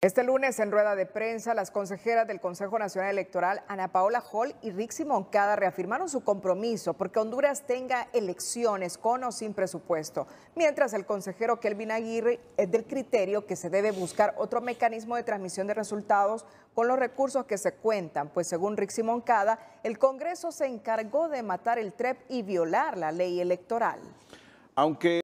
Este lunes, en rueda de prensa, las consejeras del Consejo Nacional Electoral, Ana Paola Hall y Rixi Moncada, reafirmaron su compromiso porque Honduras tenga elecciones con o sin presupuesto, mientras el consejero Kelvin Aguirre es del criterio que se debe buscar otro mecanismo de transmisión de resultados con los recursos que se cuentan, pues según Rixi Moncada, el Congreso se encargó de matar el TREP y violar la ley electoral. Aunque